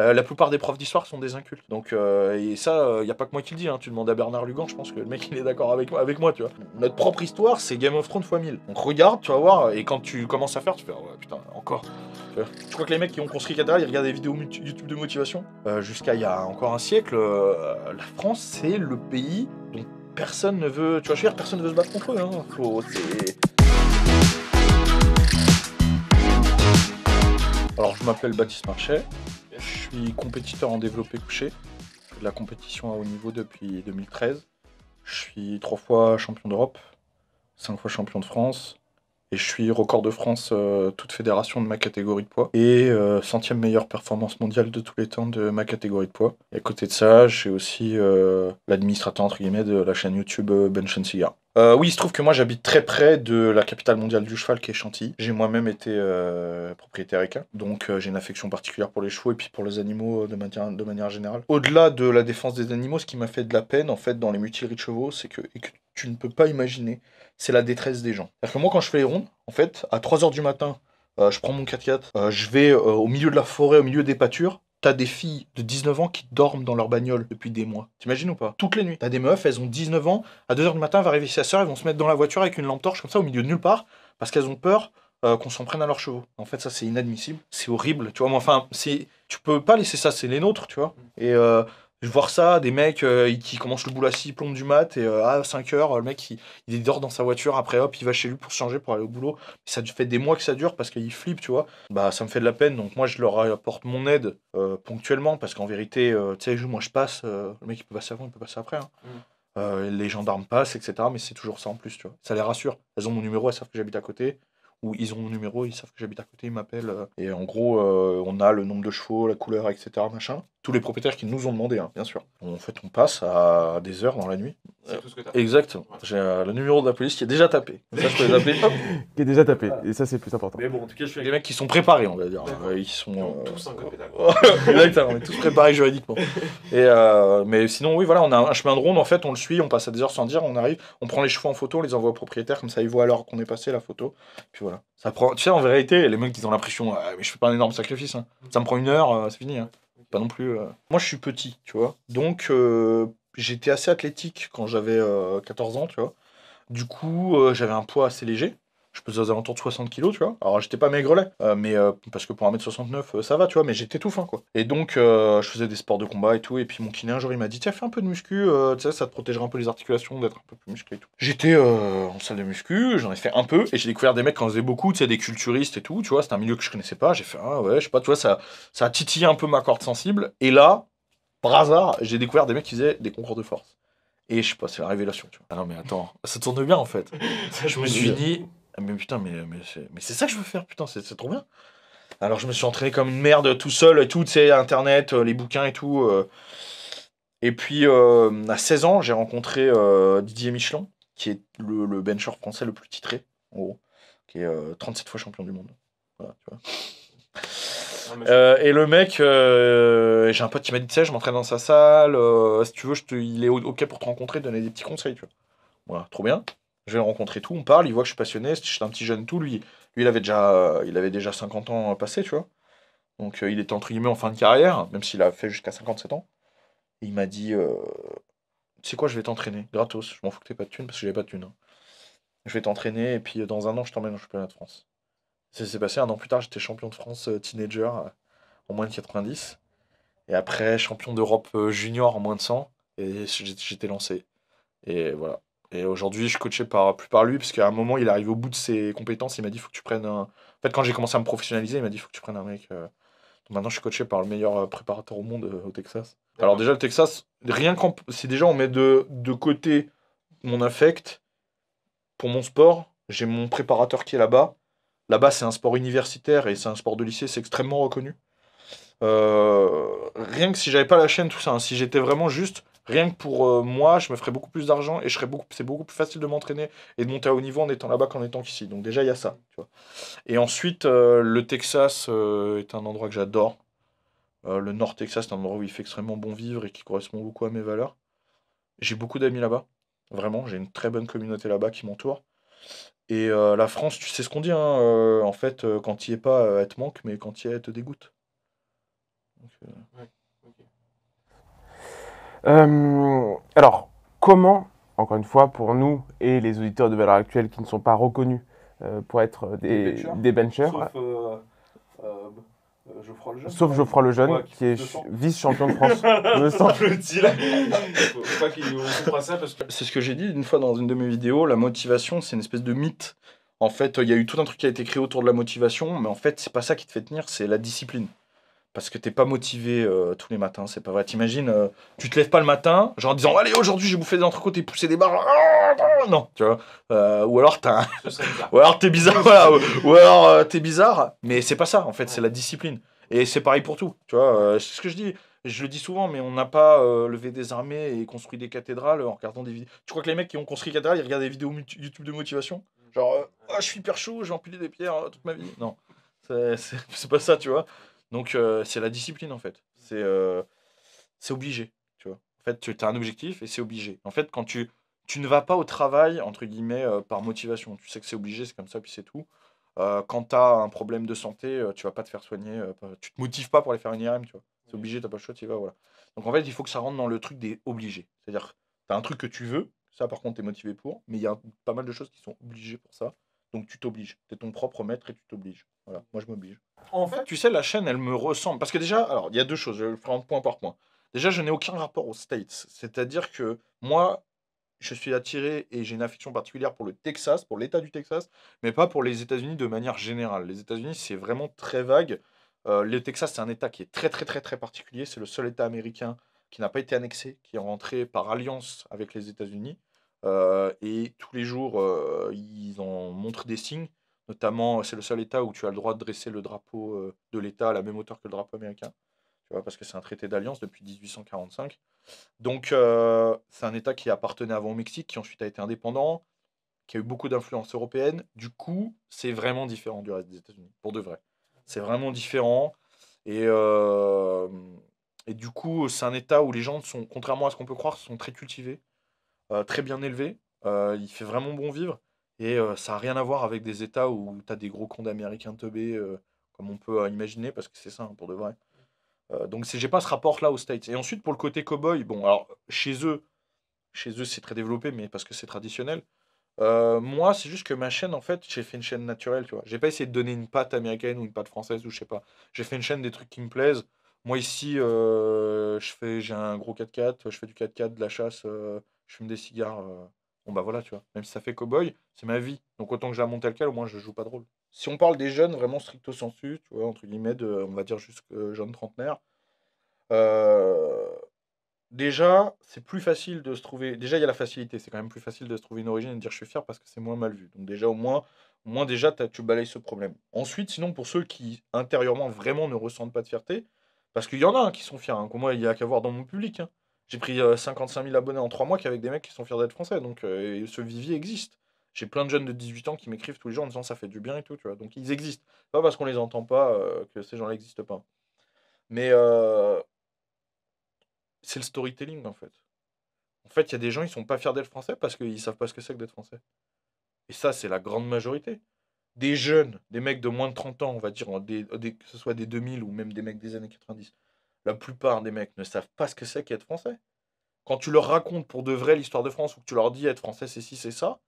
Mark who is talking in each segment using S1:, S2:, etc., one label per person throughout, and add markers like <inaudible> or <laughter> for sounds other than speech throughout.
S1: Euh, la plupart des profs d'histoire sont des incultes. Donc, euh, et ça, il euh, n'y a pas que moi qui le dis. Hein. Tu demandes à Bernard Lugan, je pense que le mec, il est d'accord avec, avec moi, tu vois. Notre propre histoire, c'est Game of Thrones x 1000. On regarde, tu vas voir, et quand tu commences à faire, tu fais, oh, ouais, putain, encore. Je crois que les mecs qui ont construit Qatar, ils regardent des vidéos YouTube de motivation. Jusqu'à il y a encore un siècle, la France, c'est le pays dont personne ne veut. Tu vois, je veux dire, personne ne veut se battre contre eux. Hein. Alors, je m'appelle Baptiste Marchais. Je suis compétiteur en développé couché. la compétition à haut niveau depuis 2013. Je suis trois fois champion d'Europe, cinq fois champion de France. Et je suis record de France, euh, toute fédération de ma catégorie de poids. Et euh, centième meilleure performance mondiale de tous les temps de ma catégorie de poids. Et à côté de ça, j'ai aussi euh, l'administrateur, entre guillemets, de la chaîne YouTube Bench Cigar. Euh, oui, il se trouve que moi j'habite très près de la capitale mondiale du cheval qui est Chantilly. J'ai moi-même été euh, propriétaire équin, donc euh, j'ai une affection particulière pour les chevaux et puis pour les animaux de manière, générale. Au-delà de la défense des animaux, ce qui m'a fait de la peine en fait dans les mutileries de chevaux, c'est que, et que tu ne peux pas imaginer, c'est la détresse des gens. cest que moi quand je fais les rondes, en fait, à 3h du matin, je prends mon 4x4, je vais au milieu de la forêt, au milieu des pâtures, T'as des filles de 19 ans qui dorment dans leur bagnole depuis des mois. T'imagines ou pas Toutes les nuits. T'as des meufs, elles ont 19 ans, à 2h du matin, va réveiller sa sœur, elles vont se mettre dans la voiture avec une lampe torche comme ça au milieu de nulle part, parce qu'elles ont peur euh, qu'on s'en prenne à leurs chevaux. En fait, ça, c'est inadmissible. C'est horrible, tu vois. Mais enfin, tu peux pas laisser ça, c'est les nôtres, tu vois. Mm. Et euh, je voir ça, des mecs euh, qui commencent le boulot à 6 du mat et euh, à 5 heures, le mec il, dort dans sa voiture, après hop, il va chez lui pour se changer, pour aller au boulot. ça fait des mois que ça dure parce qu'il flippe, tu vois. Bah ça me fait de la peine, donc moi je leur apporte mon aide euh, ponctuellement parce qu'en vérité, tu sais, moi je passe, le mec il peut passer avant, il peut passer après. Hein. Mm. les gendarmes passent, etc. Mais c'est toujours ça en plus, tu vois. Ça les rassure. Elles ont mon numéro, elles savent que j'habite à côté où ils ont mon numéro, ils savent que j'habite à côté, ils m'appellent. Euh, et en gros, euh, on a le nombre de chevaux, la couleur, etc. Machin. Tous les propriétaires qui nous ont demandé, hein, bien sûr. En fait, on passe à des heures dans la nuit. C'est tout ce que t'as. Exact. J'ai euh, le numéro de la police qui est déjà tapé. ça, je peux les appeler. <laughs> Qui est déjà tapé. Et ça, c'est plus important. Mais bon, en tout cas, je suis avec des mecs qui sont préparés, on va dire. Ils sont. Tous un <laughs> on est tous préparés juridiquement. Et mais sinon, oui, voilà, on a un chemin de ronde, en fait, on le suit, on passe à des heures sans dire, on arrive, on prend les chevaux en photo, on les envoie au propriétaire, comme ça ils voient alors qu'on est passé la photo. Puis tu sais, en vérité, les mecs qui ont l'impression, ah, mais je fais pas un énorme sacrifice. Hein. Mm. Ça me prend une heure, euh, c'est fini. Hein. Pas non plus. Euh. Moi, je suis petit, tu vois. Donc, euh, j'étais assez athlétique quand j'avais 14 ans, tu vois. Du coup, j'avais un poids assez léger je pesais aux alentours de 60 kilos, tu vois. Alors j'étais pas maigrelet, euh, mais euh, parce que pour 1m69, euh, ça va, tu vois, mais j'étais tout fin, quoi. Et donc je faisais des sports de combat et tout, et puis mon kiné un jour il m'a dit tiens fais un peu de muscu, tu sais, ça te protégera un peu les articulations d'être un peu plus musclé et tout. J'étais en salle de muscu, j'en ai fait un peu, et j'ai découvert des mecs qui en faisaient beaucoup, tu sais, des culturistes et tout, tu vois, c'était un milieu que je connaissais pas, j'ai fait ah ouais, je sais pas, tu vois, ça, ça a titillé un peu ma corde sensible, et là, par hasard, j'ai découvert des mecs qui faisaient des concours de force. Et je sais pas, c'est la révélation, tu vois. Ah non, mais attends, ça tourne bien en fait. <laughs> je me suis dit, ah, mais putain, mais, mais c'est, ça que je veux faire, putain, c'est, trop bien. Alors je me suis entraîné comme une merde tout seul et tout, tu sais, internet, euh, les bouquins et tout. Euh. Et puis euh, à 16 ans, j'ai rencontré Didier Michelin, qui est le, le bencher français le plus titré, en gros, qui est 37 fois champion du monde. tu vois. et le mec, j'ai un pote qui m'a dit, tu sais, je m'entraîne dans sa salle, si tu veux, je il est OK pour te rencontrer, donner des petits conseils, tu vois. Voilà, trop bien je vais le rencontrer tout, on parle, il voit que je suis passionné, suis un petit jeune tout, lui, lui il, avait déjà, euh, il avait déjà 50 ans euh, passé, tu vois. Donc euh, il était entre guillemets en fin de carrière, même s'il a fait jusqu'à 57 ans. il m'a dit, tu sais quoi, je vais t'entraîner, gratos, je m'en fous que pas de thunes, parce que j'avais pas de thunes. Hein. Je vais t'entraîner, et puis dans un an, je t'emmène au championnat de France. C'est passé un an plus tard, j'étais champion de France teenager en moins de 90. Et après, champion d'Europe junior en moins de 100. Et j'étais lancé. Et voilà. Et aujourd'hui, je suis coaché par, plus par lui, parce qu'à un moment, il arrive au bout de ses compétences. Il m'a dit faut que tu prennes un. En fait, quand j'ai commencé à me professionnaliser, il m'a dit faut que tu prennes un mec. Euh, maintenant, je suis coaché par le meilleur euh, préparateur au monde euh, au Texas. Alors, déjà, le Texas, rien qu'en. Si déjà on met de, côté mon affect pour mon sport, j'ai mon préparateur qui est là-bas. Là-bas, c'est un sport universitaire et c'est un sport de lycée, c'est extrêmement reconnu. rien que si j'avais pas la chaîne, tout ça, hein, si j'étais vraiment juste rien que pour euh, moi, je me ferais beaucoup plus d'argent et je beaucoup, c'est beaucoup plus facile de m'entraîner et de monter à haut niveau en étant là-bas qu'en étant ici. Donc déjà, il y a ça. Tu vois. Et ensuite, euh, le Texas euh, est un endroit que j'adore. le Nord Texas, est un endroit où il fait extrêmement bon vivre et qui correspond beaucoup à mes valeurs. J'ai beaucoup d'amis là-bas. Vraiment, j'ai une très bonne communauté là-bas qui m'entoure. Et la France, tu sais ce qu'on dit, hein, en fait, quand il n'y es pas, elle te manque, mais quand il y es, elle te dégoûte. Donc, euh, alors, comment, encore une fois, pour nous et les auditeurs de valeur actuelle qui ne sont pas reconnus euh, pour être euh, des, des benchers, sauf, Geoffroy Lejeune, sauf qui, est vice-champion de France. C'est ce que j'ai dit une fois dans une de mes vidéos, la motivation, c'est une espèce de mythe. En fait, il y a eu tout un truc qui a été créé autour de la motivation, mais en fait, c'est pas ça qui te fait tenir, c'est la discipline parce que t'es pas motivé euh, tous les matins, c'est pas vrai. T'imagines, euh, tu te lèves pas le matin, genre en disant allez aujourd'hui j'ai bouffé des entrecôtes et poussé des barres, ah, non, tu vois. Euh, ou alors tu <laughs> ou t'es bizarre, ou, alors alors t'es bizarre. Mais c'est pas ça en fait, c'est la discipline. Et c'est pareil pour tout, tu vois. c'est ce que je dis. Je le dis souvent, mais on n'a pas levé des armées et construit des cathédrales en regardant des vidéos. Tu crois que les mecs qui ont construit des cathédrales, ils regardent des vidéos YouTube de motivation Genre, ah, je suis hyper chaud, j'ai empilé des pierres toute ma vie. Non, c'est pas ça, tu vois. Donc, euh, c'est la discipline, en fait. Euh, c'est obligé, tu vois. En fait, tu as un objectif et c'est obligé. En fait, quand tu, ne vas pas au travail, entre guillemets, euh, par motivation, tu sais que c'est obligé, c'est comme ça, puis c'est tout. quand tu as un problème de santé, tu vas pas te faire soigner, tu te motives pas pour aller faire une IRM, tu vois. C'est obligé, t'as pas le choix, tu y vas, voilà. Donc, en fait, il faut que ça rentre dans le truc des obligés. C'est-à-dire, tu as un truc que tu veux, ça, par contre, tu es motivé pour, mais il y a pas mal de choses qui sont obligées pour ça. Donc tu t'obliges. Tu es ton propre maître et tu t'obliges. Voilà, moi je m'oblige. En fait, tu sais, la chaîne, elle me ressemble. Parce que déjà, alors, il y a deux choses, je vais le un point par point. Déjà, je n'ai aucun rapport aux States. C'est-à-dire que moi, je suis attiré et j'ai une affection particulière pour le Texas, pour l'État du Texas, mais pas pour les États-Unis de manière générale. Les États-Unis, c'est vraiment très vague. Euh, le Texas, c'est un État qui est très, très, très, très particulier. C'est le seul État américain qui n'a pas été annexé, qui est rentré par alliance avec les États-Unis et tous les jours, ils en montrent des signes. Notamment, c'est le seul État où tu as le droit de dresser le drapeau de l'État à la même hauteur que le drapeau américain. Tu vois, parce que c'est un traité d'alliance depuis 1845. Donc, c'est un État qui appartenait avant au Mexique, qui ensuite a été indépendant, qui a eu beaucoup d'influence européenne. Du coup, c'est vraiment différent du reste des États-Unis, pour de vrai. C'est vraiment différent. Et, et du coup, c'est un État où les gens sont, contrairement à ce qu'on peut croire, sont très cultivés. Euh, très bien élevé. Euh, il fait vraiment bon vivre. Et euh, ça n'a rien à voir avec des États où tu as des gros cons d'Américains teubés, comme on peut imaginer, parce que c'est ça, pour de vrai. donc j'ai pas ce rapport-là aux States. Et ensuite, pour le côté cow-boy, bon, alors, chez eux, chez eux, c'est très développé, mais parce que c'est traditionnel. moi, c'est juste que ma chaîne, en fait, j'ai fait une chaîne naturelle, tu vois. J'ai pas essayé de donner une pâte américaine ou une pâte française ou je sais pas. J'ai fait une chaîne des trucs qui me plaisent. Moi, ici, je fais, j'ai un gros 4x4, je fais du 4x4, de la chasse, je fume des cigares. Euh, bon, bah voilà, tu vois. Même si ça fait cow-boy, c'est ma vie. Donc autant que j'ai la monte telle au moins je joue pas de rôle. Si on parle des jeunes, vraiment stricto sensu, tu vois, entre guillemets, on va dire juste euh, jeunes trentenaires, euh, déjà, c'est plus facile de se trouver. Déjà, il y a la facilité. C'est quand même plus facile de se trouver une origine et de dire je suis fier parce que c'est moins mal vu. Donc déjà, au moins, au moins déjà, tu balayes ce problème. Ensuite, sinon, pour ceux qui intérieurement vraiment ne ressentent pas de fierté, parce qu'il y en a hein, qui sont fiers. qu'au hein. Moi, il y a qu'à voir dans mon public. Hein. J'ai pris 55 euh, 000 abonnés en 3 mois qu'avec des mecs qui sont fiers d'être français. Donc euh, ce vivier existe. J'ai plein de jeunes de 18 ans qui m'écrivent tous les jours en disant ça fait du bien et tout. Tu vois. Donc ils existent. Pas parce qu'on les entend pas euh, que ces gens-là n'existent pas. Mais c'est le storytelling en fait. En fait, il y a des gens, ils sont pas fiers d'être français parce qu'ils savent pas ce que c'est que d'être français. Et ça, c'est la grande majorité. Des jeunes, des mecs de moins de 30 ans, on va dire, que ce soit des 2000 ou même des mecs des années 90, la plupart des mecs ne savent pas ce que c'est qu'être français. Quand tu leur racontes pour de vrai l'histoire de France ou que tu leur dis être français c'est ci, c'est ça,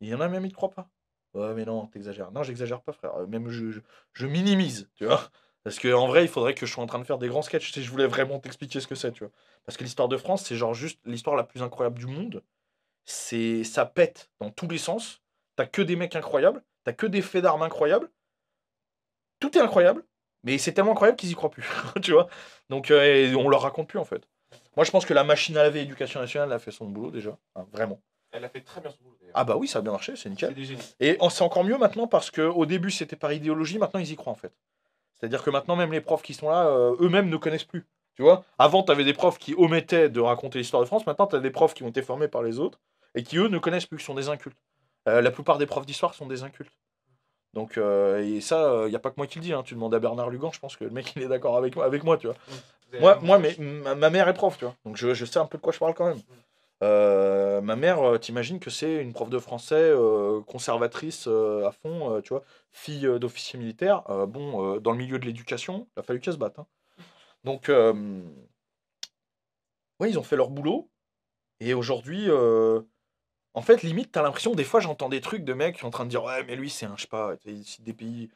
S1: il y en a même qui ne croient pas. Ouais, mais non, t'exagères. Non, j'exagère pas, frère. Euh, même je, je, minimise, tu vois. Parce qu'en vrai, il faudrait que je sois en train de faire des grands sketchs si je voulais vraiment t'expliquer ce que c'est, tu vois. Parce que l'histoire de France, c'est genre juste l'histoire la plus incroyable du monde. C'est Ça pète dans tous les sens. T'as que des mecs incroyables. T'as que des faits d'armes incroyables. Tout est incroyable. Mais c'est tellement incroyable qu'ils y croient plus, <laughs> tu vois. Donc on euh, on leur raconte plus en fait. Moi je pense que la machine à laver éducation nationale a fait son boulot déjà, vraiment. Elle a fait très bien son boulot. Ah bah oui, ça a bien marché, c'est nickel. Et c'est encore mieux maintenant parce que au début c'était par idéologie, maintenant ils y croient en fait. C'est-à-dire que maintenant même les profs qui sont là, euh, eux-mêmes ne connaissent plus. Tu vois, avant tu avais des profs qui omettaient de raconter l'histoire de France, maintenant tu as des profs qui ont été formés par les autres et qui eux ne connaissent plus, qui sont des incultes. Euh, la plupart des profs d'histoire sont des incultes. Donc, euh, et ça, il euh, n'y a pas que moi qui le dis. Hein. Tu demandes à Bernard Lugan, je pense que le mec, il est d'accord avec, avec moi, tu vois. Mm. Moi, mais, ma, mère est prof, tu vois. Donc, je, sais un peu de quoi je parle quand même. Mm. Euh, ma mère, t'imagines que c'est une prof de français conservatrice à fond, tu vois, fille d'officier militaire. bon, dans le milieu de l'éducation, il a fallu qu'elle se batte. Hein. Donc, ouais, ils ont fait leur boulot. Et aujourd'hui, en fait, limite, t'as l'impression, des fois, j'entends des trucs de mecs qui sont en train de dire Ouais, mais lui, c'est un, je sais pas, il cite des pays,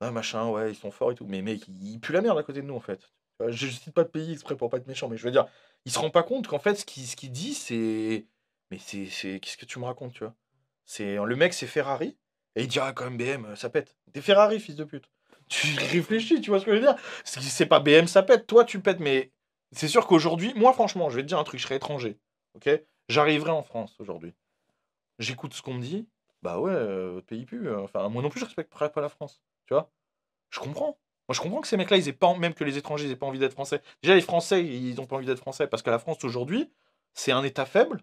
S1: un machin, ouais, ils sont forts et tout. Mais mec, il pue la merde à côté de nous, en fait. Je cite pas de pays exprès pour pas être méchant, mais je veux dire, il se rend pas compte qu'en fait, ce qu'il ce dit, c'est. Mais c'est. Qu'est-ce que tu me racontes, tu vois c'est Le mec, c'est Ferrari, et il dit Ah, quand même, BM, ça pète. T'es Ferrari, fils de pute. Tu <laughs> réfléchis, tu vois ce que je veux dire C'est pas BM, ça pète. Toi, tu pètes, mais c'est sûr qu'aujourd'hui, moi, franchement, je vais te dire un truc, je serais étranger, ok J'arriverai en France aujourd'hui j'écoute ce qu'on me dit, bah ouais, euh, votre pays pue. Hein. Enfin, moi non plus, je respecte pas la France. Tu vois Je comprends. Moi, je comprends que ces mecs-là, ils aient pas, même que les étrangers, ils aient pas envie d'être français. Déjà, les Français, ils ont pas envie d'être français parce que la France aujourd'hui, c'est un État faible.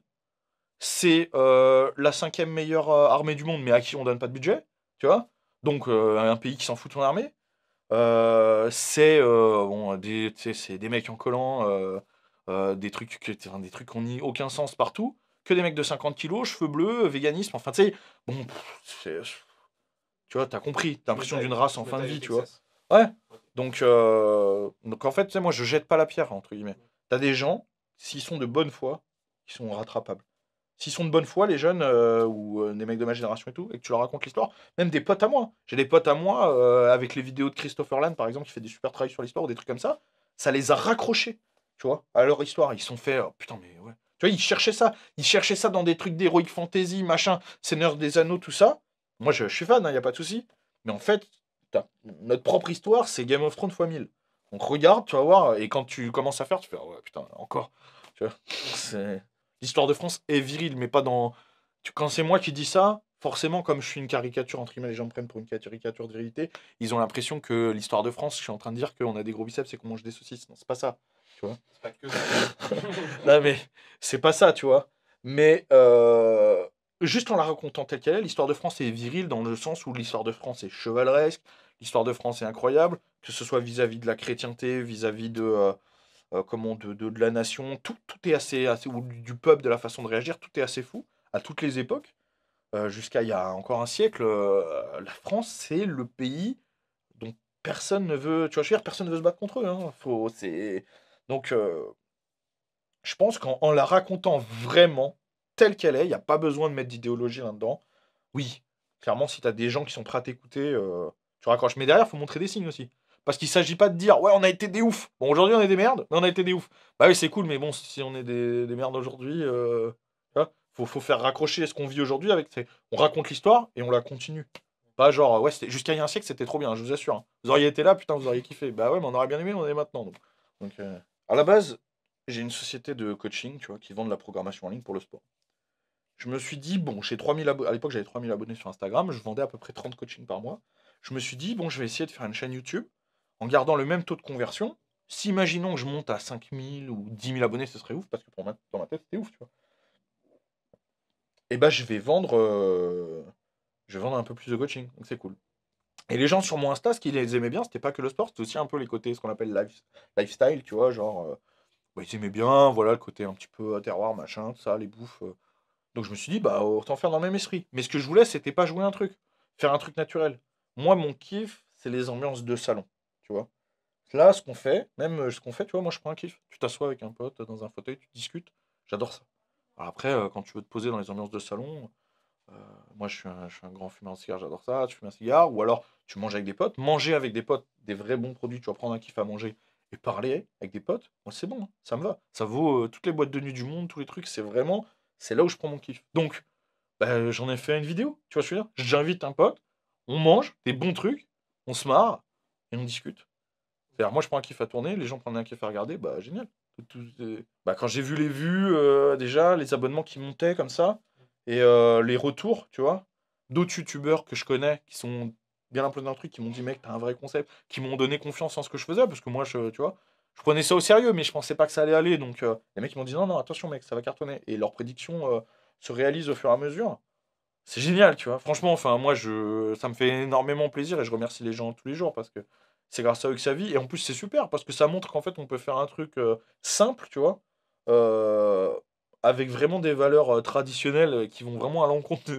S1: C'est euh, la cinquième meilleure euh, armée du monde, mais à qui on donne pas de budget. Tu vois Donc, un pays qui s'en fout de son armée. c'est bon, des, des mecs en collant, des trucs, des trucs qui n'ont aucun sens partout que des mecs de 50 kilos, cheveux bleus, véganisme, enfin tu sais, bon, tu vois, t'as compris, t'as l'impression d'une race en fin de vie, tu vois. Ouais. Donc, euh, donc en fait, moi, je jette pas la pierre, entre guillemets. T'as des gens, s'ils sont de bonne foi, ils sont rattrapables. S'ils sont de bonne foi, les jeunes, euh, ou euh, des mecs de ma génération et tout, et que tu leur racontes l'histoire, même des potes à moi. J'ai des potes à moi, euh, avec les vidéos de Christopher Land, par exemple, qui fait des super travaux sur l'histoire, ou des trucs comme ça, ça les a raccrochés, tu vois, à leur histoire. Ils sont fait, oh, putain, mais ouais, tu vois, ils cherchaient ça. Ils cherchaient ça dans des trucs d'héroïque fantasy, machin, Seigneur des Anneaux, tout ça. Moi, je, suis fan, il hein, a pas de souci. Mais en fait, notre propre histoire, c'est Game of Thrones x 1000. Donc regarde, tu vas voir, et quand tu commences à faire, tu fais, ah oh, ouais, putain, encore. L'histoire de France est virile, mais pas dans. Quand c'est moi qui dis ça, forcément, comme je suis une caricature, entre guillemets, les gens me prennent pour une caricature de vérité, ils ont l'impression que l'histoire de France, je suis en train de dire qu'on a des gros biceps et qu'on mange des saucisses. Non, c'est pas ça. <laughs> mais c'est pas ça, tu vois. Mais euh, juste en la racontant telle qu'elle est, l'histoire de France est virile dans le sens où l'histoire de France est chevaleresque, l'histoire de France est incroyable, que ce soit vis-à-vis de la chrétienté, vis-à-vis de. Euh, euh, comment de, de, la nation, tout, tout est assez, assez, ou du peuple, de la façon de réagir, tout est assez fou, à toutes les époques. Jusqu'à il y a encore un siècle, la France, c'est le pays dont personne ne veut, tu vois, je personne ne veut se battre contre eux. Hein. Faut, c'est donc, euh, je pense qu'en la racontant vraiment telle qu'elle est, il n'y a pas besoin de mettre d'idéologie là-dedans. Oui, clairement, si tu as des gens qui sont prêts à t'écouter, euh, tu raccroches. Mais derrière, il faut montrer des signes aussi. Parce qu'il ne s'agit pas de dire, ouais, on a été des oufs. Bon, aujourd'hui, on est des merdes, mais on a été des oufs. Bah oui, c'est cool, mais bon, si on est des, merdes aujourd'hui, euh, il faut, faire raccrocher ce qu'on vit aujourd'hui avec. On raconte l'histoire et on la continue. Pas genre, ouais, jusqu'à il y a un siècle, c'était trop bien, je vous assure. Hein. Vous auriez été là, putain, vous auriez kiffé. Bah ouais, mais on aurait bien aimé, on est maintenant. Donc, à la base, j'ai une société de coaching, tu vois, qui vend de la programmation en ligne pour le sport. Je me suis dit, bon, j'ai 3000 abonnés, à l'époque j'avais 3000 abonnés sur Instagram, je vendais à peu près 30 coachings par mois. Je me suis dit, bon, je vais essayer de faire une chaîne YouTube en gardant le même taux de conversion. Si, imaginons que je monte à 5000 ou 10 000 abonnés, ce serait ouf, parce que pour moi, dans ma tête, c'était ouf, tu vois. Et eh bien, je vais vendre, euh, je vais vendre un peu plus de coaching, donc c'est cool. Et les gens sur mon Insta, ce qu'ils aimaient bien, c'était pas que le sport, c'était aussi un peu les côtés, ce qu'on appelle life, lifestyle, tu vois, genre, euh, bah, ils aimaient bien, voilà, le côté un petit peu terroir, machin, tout ça, les bouffes. Euh. Donc je me suis dit, bah, autant faire dans le même esprit. Mais ce que je voulais, c'était pas jouer un truc, faire un truc naturel. Moi, mon kiff, c'est les ambiances de salon, tu vois. Là, ce qu'on fait, même euh, ce qu'on fait, tu vois, moi, je prends un kiff. Tu t'assois avec un pote dans un fauteuil, tu discutes, j'adore ça. Alors après, quand tu veux te poser dans les ambiances de salon, euh, moi, je suis, un, grand fumeur de cigare, j'adore ça. Tu fumes un cigare, ou alors tu manges avec des potes. Manger avec des potes, des vrais bons produits, tu vas prendre un kiff à manger et parler avec des potes. Moi, c'est bon, hein, ça me va. Ça vaut euh, toutes les boîtes de nuit du monde, tous les trucs. C'est vraiment, c'est là où je prends mon kiff. Donc, bah, j'en ai fait une vidéo. Tu vois, je veux dire, j'invite un pote, on mange des bons trucs, on se marre et on discute. cest moi, je prends un kiff à tourner, les gens prennent un kiff à regarder, bah génial. Euh, bah, quand j'ai vu les vues, déjà, les abonnements qui montaient comme ça, et euh, les retours, tu vois, d'autres youtubeurs que je connais qui sont bien un peu le truc, qui m'ont dit, mec, t'as un vrai concept, qui m'ont donné confiance en ce que je faisais, parce que moi, je, tu vois, je prenais ça au sérieux, mais je pensais pas que ça allait aller. Donc, euh, les mecs, ils m'ont dit, non, non, attention, mec, ça va cartonner. Et leurs prédictions euh, se réalisent au fur et à mesure. C'est génial, tu vois. Franchement, enfin, moi, je, ça me fait énormément plaisir et je remercie les gens tous les jours parce que c'est grâce à eux que ça vit. Et en plus, c'est super parce que ça montre qu'en fait, on peut faire un truc simple, tu vois avec vraiment des valeurs euh, traditionnelles euh, qui vont vraiment à l'encontre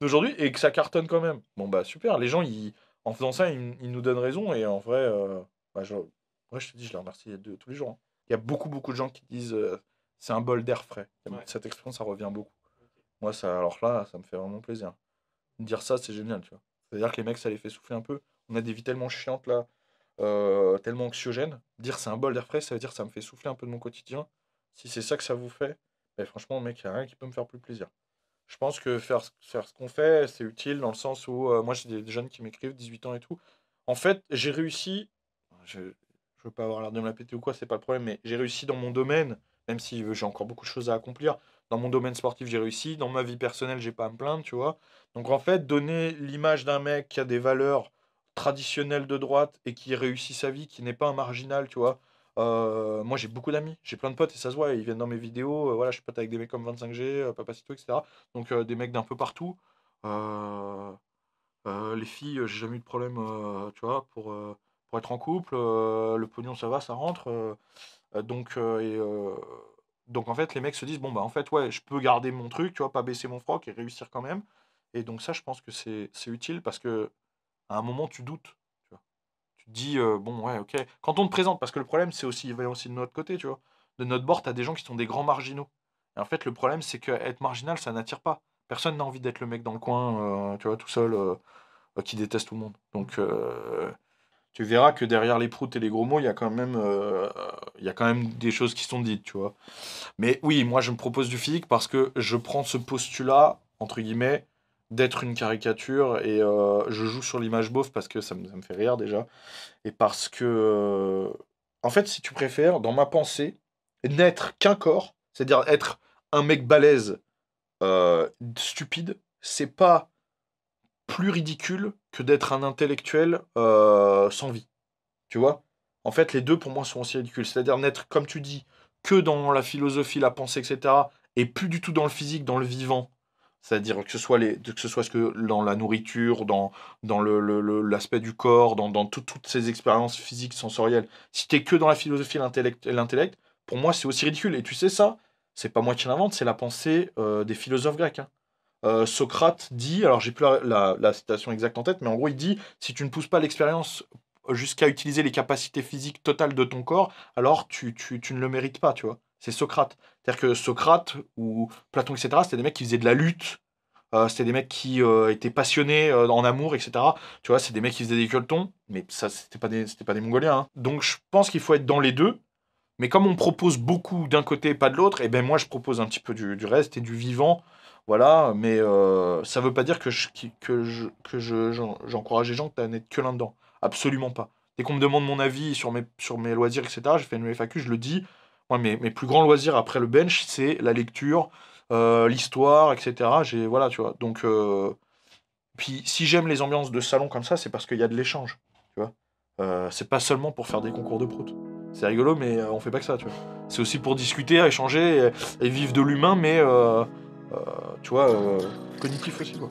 S1: d'aujourd'hui et que ça cartonne quand même. Bon, bah super, les gens, ils, en faisant ça, ils, nous donnent raison et en vrai, euh, bah, je, te dis, je les remercie tous les jours. Hein. Il y a beaucoup, beaucoup de gens qui disent euh, c'est un bol d'air frais. Cette expression, ça revient beaucoup. Moi, ça, alors là, ça me fait vraiment plaisir. Dire ça, c'est génial, tu vois. C'est-à-dire que les mecs, ça les fait souffler un peu. On a des vies tellement chiantes là, tellement anxiogènes. Dire c'est un bol d'air frais, ça veut dire que ça me fait souffler un peu de mon quotidien. Si c'est ça que ça vous fait, franchement, mec, il n'y a rien qui peut me faire plus plaisir. Je pense que faire, ce qu'on fait, c'est utile dans le sens où euh, moi, j'ai des jeunes qui m'écrivent, 18 ans et tout. En fait, j'ai réussi, je ne veux pas avoir l'air de me la péter ou quoi, c'est pas le problème, mais j'ai réussi dans mon domaine, même si euh, j'ai encore beaucoup de choses à accomplir. Dans mon domaine sportif, j'ai réussi. Dans ma vie personnelle, j'ai pas à me plaindre, tu vois. Donc en fait, donner l'image d'un mec qui a des valeurs traditionnelles de droite et qui réussit sa vie, qui n'est pas un marginal, tu vois euh, moi, j'ai beaucoup d'amis, j'ai plein de potes et ça se voit, ils viennent dans mes vidéos. Euh, voilà, je suis pote avec des mecs comme 25G, Papacito, etc. Donc, euh, des mecs d'un peu partout. les filles, j'ai jamais eu de problème, tu vois, pour, être en couple. le pognon, ça va, ça rentre. donc, donc, en fait, les mecs se disent, bon, bah, en fait, ouais, je peux garder mon truc, tu vois, pas baisser mon froc et réussir quand même. Et donc, ça, je pense que c'est utile parce que à un moment, tu doutes dit euh, bon, ouais, ok. Quand on te présente, parce que le problème, c'est aussi, il va aussi de notre côté, tu vois. De notre bord, tu as des gens qui sont des grands marginaux. Et en fait, le problème, c'est qu'être marginal, ça n'attire pas. Personne n'a envie d'être le mec dans le coin, euh, tu vois, tout seul, euh, qui déteste tout le monde. Donc, tu verras que derrière les proutes et les gros mots, il y, a quand même, il y a quand même des choses qui sont dites, tu vois. Mais oui, moi, je me propose du physique parce que je prends ce postulat, entre guillemets, d'être une caricature et euh, je joue sur l'image bof parce que ça me, fait rire déjà et parce que euh, en fait si tu préfères dans ma pensée n'être qu'un corps c'est-à-dire être un mec balèze euh, stupide c'est pas plus ridicule que d'être un intellectuel sans vie tu vois en fait les deux pour moi sont aussi ridicules c'est-à-dire n'être comme tu dis que dans la philosophie la pensée etc et plus du tout dans le physique dans le vivant c'est-à-dire que ce soit les, que ce soit ce que dans la nourriture, dans, dans l'aspect du corps, dans, toutes ces expériences physiques, sensorielles. Si t'es que dans la philosophie et l'intellect, pour moi c'est aussi ridicule. Et tu sais ça, c'est pas moi qui l'invente, c'est la pensée euh, des philosophes grecs. Hein. Euh, Socrate dit, alors j'ai plus la, citation exacte en tête, mais en gros il dit si tu ne pousses pas l'expérience jusqu'à utiliser les capacités physiques totales de ton corps, alors tu, tu ne le mérites pas, tu vois c'est Socrate. C'est-à-dire que Socrate ou Platon, etc., c'était des mecs qui faisaient de la lutte, euh, c'était des mecs qui euh, étaient passionnés euh, en amour, etc. Tu vois, c'est des mecs qui faisaient des coltons, mais ça, c'était pas des, pas des Mongoliens. Hein. Donc je pense qu'il faut être dans les deux. Mais comme on propose beaucoup d'un côté et pas de l'autre, et eh ben moi je propose un petit peu du, reste et du vivant, voilà. Mais ça veut pas dire que je, que je, que j'encourage les gens à n'être que l'un dedans. Absolument pas. Dès qu'on me demande mon avis sur mes, sur mes loisirs, etc., je fais une FAQ, je le dis moi, mes, plus grands loisirs après le bench, c'est la lecture, euh, l'histoire, etc. J'ai, voilà, tu vois. Donc, euh, puis si j'aime les ambiances de salon comme ça, c'est parce qu'il y a de l'échange, tu vois. Euh, c'est pas seulement pour faire des concours de prout. C'est rigolo, mais on fait pas que ça, tu vois. C'est aussi pour discuter, échanger et, vivre de l'humain, mais tu vois, cognitif aussi, quoi.